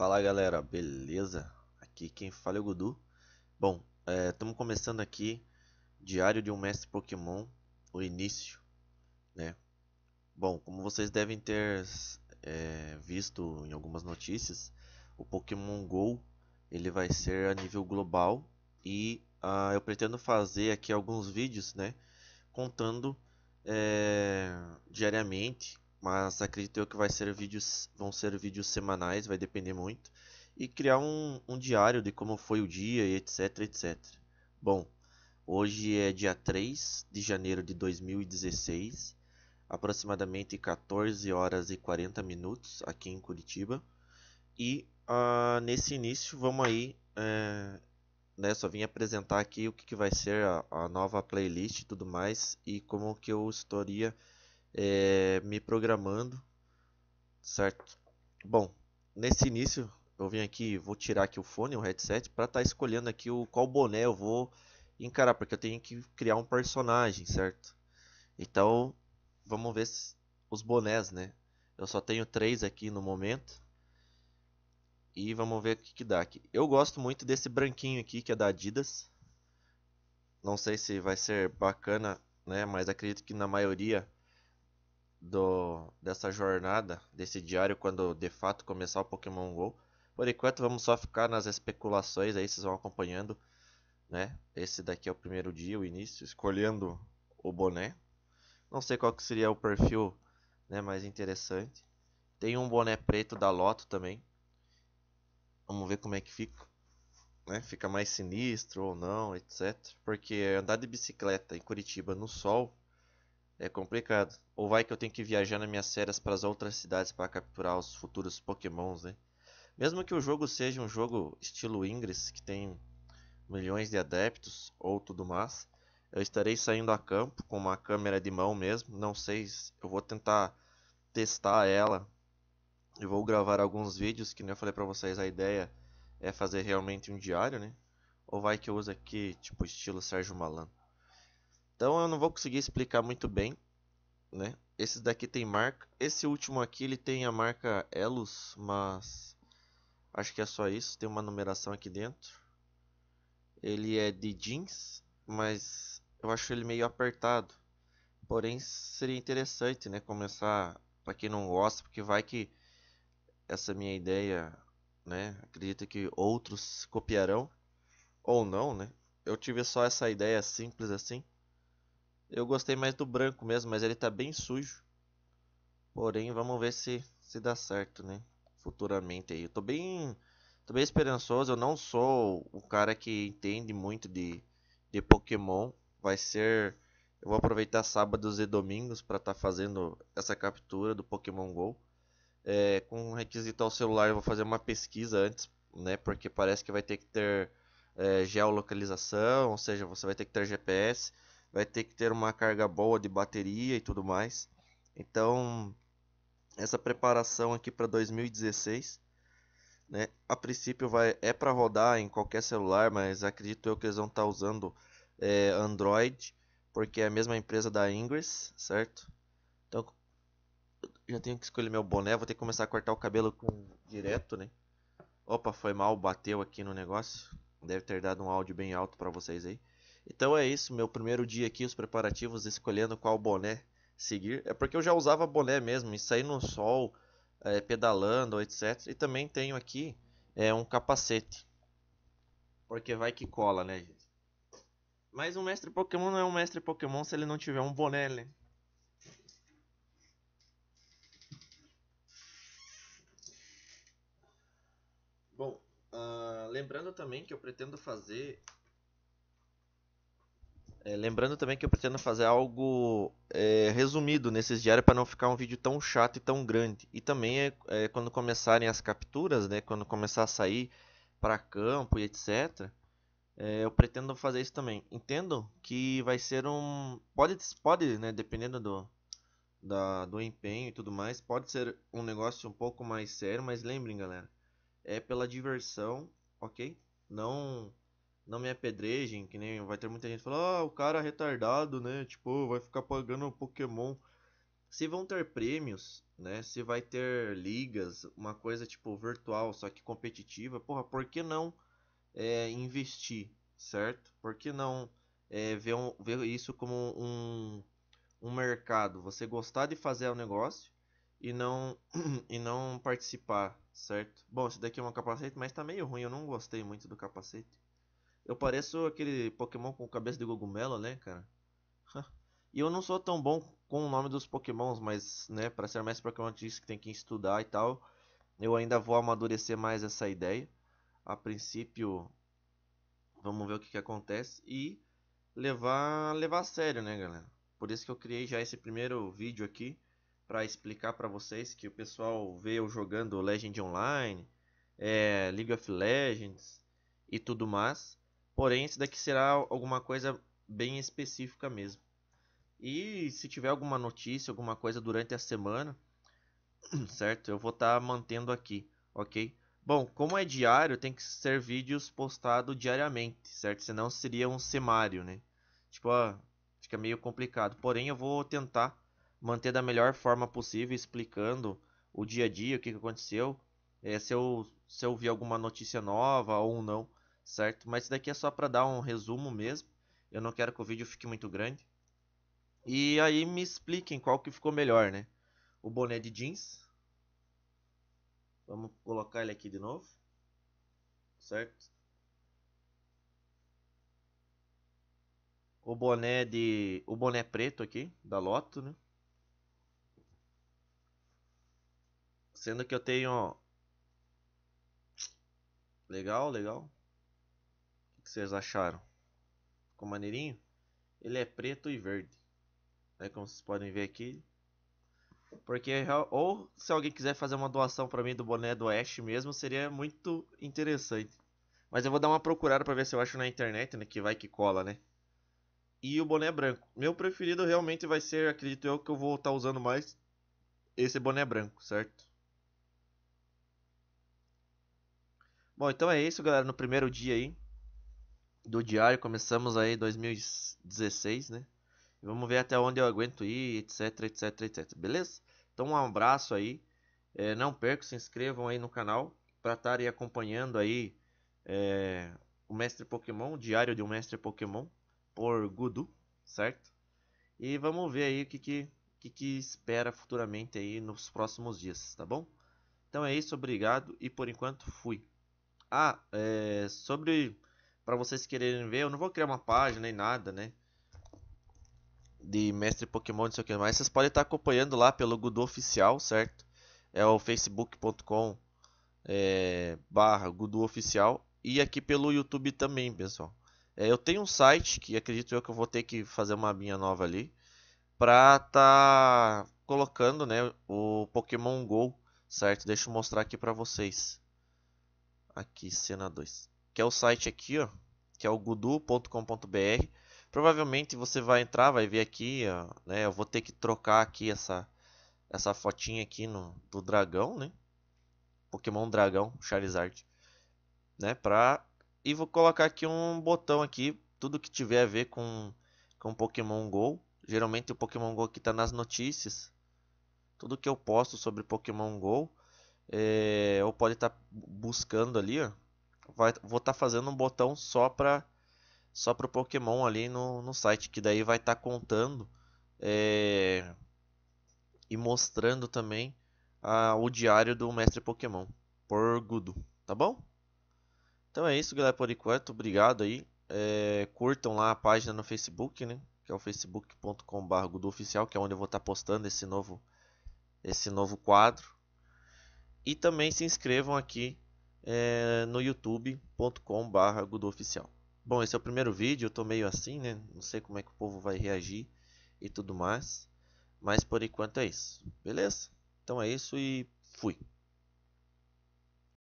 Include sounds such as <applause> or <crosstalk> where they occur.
Fala galera, beleza? Aqui quem fala é o Gudu. Bom, estamos é, começando aqui Diário de um Mestre Pokémon, o início, né? Bom, como vocês devem ter é, visto em algumas notícias, o Pokémon Go ele vai ser a nível global e ah, eu pretendo fazer aqui alguns vídeos, né? Contando é, diariamente mas acredito eu que vai ser vídeos, vão ser vídeos semanais, vai depender muito. E criar um, um diário de como foi o dia e etc, etc. Bom, hoje é dia 3 de janeiro de 2016, aproximadamente 14 horas e 40 minutos aqui em Curitiba. E uh, nesse início vamos aí é, né, só vim apresentar aqui o que, que vai ser a, a, nova playlist e tudo mais e como que eu estaria é, me programando, certo? Bom, nesse início eu vim aqui, vou tirar aqui o fone, o headset, para estar tá escolhendo aqui o qual boné eu vou encarar, porque eu tenho que criar um personagem, certo? Então, vamos ver os bonés, né? Eu só tenho três aqui no momento. E vamos ver o que, que dá aqui. Eu gosto muito desse branquinho aqui, que é da Adidas. Não sei se vai ser bacana, né? Mas acredito que na maioria do, dessa jornada, desse diário, quando de fato começar o Pokémon GO. Por enquanto vamos só ficar nas especulações, aí vocês vão acompanhando, né? Esse daqui é o primeiro dia, o início, escolhendo o boné. Não sei qual que seria o perfil né, mais interessante. Tem um boné preto da Loto também. Vamos ver como é que fica. Né? Fica mais sinistro ou não, etc. Porque andar de bicicleta em Curitiba no sol é complicado. Ou vai que eu tenho que viajar nas minhas séries para as outras cidades para capturar os futuros Pokémons, né? Mesmo que o jogo seja um jogo estilo Ingress, que tem milhões de adeptos ou tudo mais, eu estarei saindo a campo com uma câmera de mão mesmo. Não sei, se eu vou tentar testar ela. Eu vou gravar alguns vídeos, que nem eu falei para vocês, a ideia é fazer realmente um diário, né? Ou vai que eu uso aqui, tipo, estilo Sérgio Malandro. Então eu não vou conseguir explicar muito bem, né? Esse daqui tem marca, esse último aqui ele tem a marca Elus, mas acho que é só isso, tem uma numeração aqui dentro. Ele é de jeans, mas eu acho ele meio apertado. Porém, seria interessante, né, começar para quem não gosta, porque vai que essa minha ideia, né, acredita que outros copiarão ou não, né? Eu tive só essa ideia simples assim. Eu gostei mais do branco mesmo, mas ele tá bem sujo. Porém, vamos ver se, se dá certo, né? Futuramente aí. Eu tô bem, tô bem esperançoso. Eu não sou o cara que entende muito de, de Pokémon. Vai ser... Eu vou aproveitar sábados e domingos para estar tá fazendo essa captura do Pokémon GO. É, com requisito ao celular, eu vou fazer uma pesquisa antes, né? Porque parece que vai ter que ter é, geolocalização, ou seja, você vai ter que ter GPS vai ter que ter uma carga boa de bateria e tudo mais. Então, essa preparação aqui para 2016, né? A princípio vai é para rodar em qualquer celular, mas acredito eu que eles vão estar tá usando é, Android, porque é a mesma empresa da Ingress, certo? Então, já tenho que escolher meu boné, vou ter que começar a cortar o cabelo com direto, né? Opa, foi mal, bateu aqui no negócio. Deve ter dado um áudio bem alto para vocês aí. Então é isso, meu primeiro dia aqui, os preparativos, escolhendo qual boné seguir. É porque eu já usava boné mesmo, e sair no sol, é, pedalando, etc. E também tenho aqui é, um capacete. Porque vai que cola, né, gente? Mas um mestre Pokémon não é um mestre Pokémon se ele não tiver um boné, né? Bom, uh, lembrando também que eu pretendo fazer é, lembrando também que eu pretendo fazer algo é, resumido nesses diários para não ficar um vídeo tão chato e tão grande. E também é, é quando começarem as capturas, né, quando começar a sair para campo e etc. É, eu pretendo fazer isso também. Entendo que vai ser um pode pode né, dependendo do da, do empenho e tudo mais, pode ser um negócio um pouco mais sério, mas lembrem, galera, é pela diversão, ok? Não não me apedrejem, que nem vai ter muita gente falando, ah, o cara é retardado, né? Tipo, vai ficar pagando Pokémon. Se vão ter prêmios, né? Se vai ter ligas, uma coisa tipo virtual, só que competitiva, porra, por que não é, investir, certo? Por que não é, ver, um, ver isso como um, um mercado? Você gostar de fazer o um negócio e não, <clears throat> e não participar, certo? Bom, esse daqui é um capacete, mas tá meio ruim, eu não gostei muito do capacete. Eu pareço aquele Pokémon com cabeça de cogumelo, né, cara? <laughs> e eu não sou tão bom com o nome dos Pokémons, mas, né, para ser mais Pokémon, disse que tem que estudar e tal, eu ainda vou amadurecer mais essa ideia. A princípio, vamos ver o que, que acontece e levar, levar a sério, né, galera? Por isso que eu criei já esse primeiro vídeo aqui para explicar para vocês que o pessoal vê eu jogando Legend Online, é, League of Legends e tudo mais. Porém, isso daqui será alguma coisa bem específica mesmo. E se tiver alguma notícia, alguma coisa durante a semana, <clears throat> certo? Eu vou estar tá mantendo aqui, ok? Bom, como é diário, tem que ser vídeos postados diariamente, certo? Senão seria um semário, né? Tipo, ó, fica meio complicado. Porém, eu vou tentar manter da melhor forma possível, explicando o dia a dia, o que, que aconteceu, é, se, eu, se eu vi alguma notícia nova ou não certo? Mas isso daqui é só para dar um resumo mesmo. Eu não quero que o vídeo fique muito grande. E aí me expliquem qual que ficou melhor, né? O boné de jeans. Vamos colocar ele aqui de novo. Certo? O boné de o boné preto aqui da Loto, né? Sendo que eu tenho Legal, legal que vocês acharam? Ficou maneirinho? Ele é preto e verde. Né, como vocês podem ver aqui. Porque ou se alguém quiser fazer uma doação para mim do boné do Ash mesmo, seria muito interessante. Mas eu vou dar uma procurada para ver se eu acho na internet, né? Que vai que cola, né? E o boné branco. Meu preferido realmente vai ser, acredito eu, que eu vou estar tá usando mais esse boné branco, certo? Bom, então é isso, galera, no primeiro dia aí do diário. Começamos aí 2016, né? E vamos ver até onde eu aguento ir, etc, etc, etc. Beleza? Então um abraço aí. É, não percam, se inscrevam aí no canal para estarem acompanhando aí é, o Mestre Pokémon, o Diário de um Mestre Pokémon por Gudu, certo? E vamos ver aí o que, que, que, que espera futuramente aí nos próximos dias, tá bom? Então é isso, obrigado e por enquanto fui. Ah, é, sobre para vocês quererem ver, eu não vou criar uma página nem nada, né? De mestre Pokémon, não sei o que mais. Vocês podem estar tá acompanhando lá pelo Gudu Oficial, certo? É o facebook.com é, barra Gudu Oficial. E aqui pelo YouTube também, pessoal. É, eu tenho um site que acredito eu que eu vou ter que fazer uma minha nova ali. Pra tá colocando, né, o Pokémon GO, certo? Deixa eu mostrar aqui pra vocês. Aqui, cena 2 que é o site aqui, ó, que é o gudu.com.br. Provavelmente você vai entrar, vai ver aqui, ó, né? Eu vou ter que trocar aqui essa essa fotinha aqui no, do dragão, né? Pokémon dragão, Charizard, né? Pra e vou colocar aqui um botão aqui, tudo que tiver a ver com com Pokémon Go. Geralmente o Pokémon Go que tá nas notícias. Tudo que eu posto sobre Pokémon Go, é, eh, ou pode estar tá buscando ali, ó vai, vou estar tá fazendo um botão só para só para o Pokémon ali no, no site, que daí vai estar tá contando é, e mostrando também a, o diário do mestre Pokémon por Gudo, tá bom? Então é isso, galera, por enquanto. Obrigado aí. É, curtam lá a página no Facebook, né? Que é o facebook.com.br oficial, que é onde eu vou estar tá postando esse novo, esse novo quadro. E também se inscrevam aqui é, no youtube.com.br gudoficial. Bom, esse é o primeiro vídeo, eu tô meio assim, né? Não sei como é que o povo vai reagir e tudo mais. Mas por enquanto é isso, beleza? Então é isso e fui.